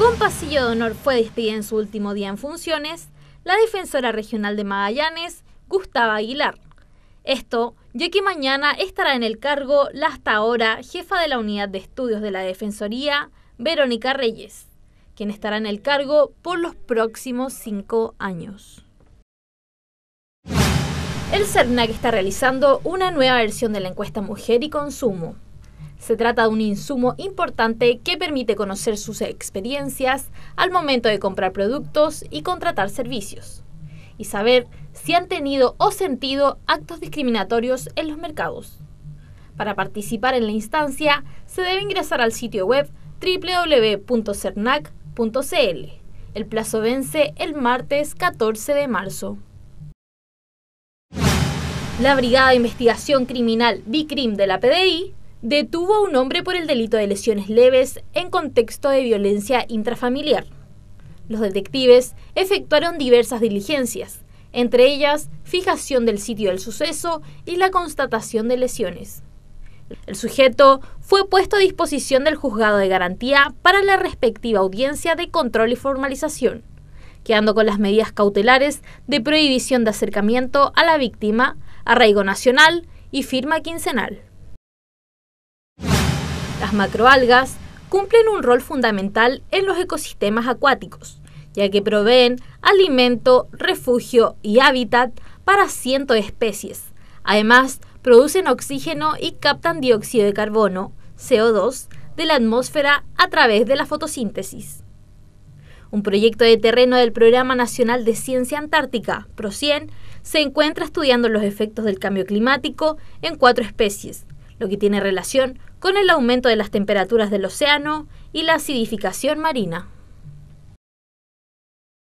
Con pasillo de honor fue despedida en su último día en funciones la defensora regional de Magallanes, Gustavo Aguilar. Esto ya que mañana estará en el cargo la hasta ahora jefa de la unidad de estudios de la Defensoría, Verónica Reyes, quien estará en el cargo por los próximos cinco años. El CERNAC está realizando una nueva versión de la encuesta Mujer y Consumo, se trata de un insumo importante que permite conocer sus experiencias al momento de comprar productos y contratar servicios, y saber si han tenido o sentido actos discriminatorios en los mercados. Para participar en la instancia, se debe ingresar al sitio web www.cernac.cl. El plazo vence el martes 14 de marzo. La Brigada de Investigación Criminal BICRIM de la PDI detuvo a un hombre por el delito de lesiones leves en contexto de violencia intrafamiliar. Los detectives efectuaron diversas diligencias, entre ellas fijación del sitio del suceso y la constatación de lesiones. El sujeto fue puesto a disposición del juzgado de garantía para la respectiva audiencia de control y formalización, quedando con las medidas cautelares de prohibición de acercamiento a la víctima, arraigo nacional y firma quincenal. Las macroalgas cumplen un rol fundamental en los ecosistemas acuáticos, ya que proveen alimento, refugio y hábitat para cientos de especies. Además, producen oxígeno y captan dióxido de carbono, CO2, de la atmósfera a través de la fotosíntesis. Un proyecto de terreno del Programa Nacional de Ciencia Antártica, PROCIEN, se encuentra estudiando los efectos del cambio climático en cuatro especies, lo que tiene relación con el aumento de las temperaturas del océano y la acidificación marina.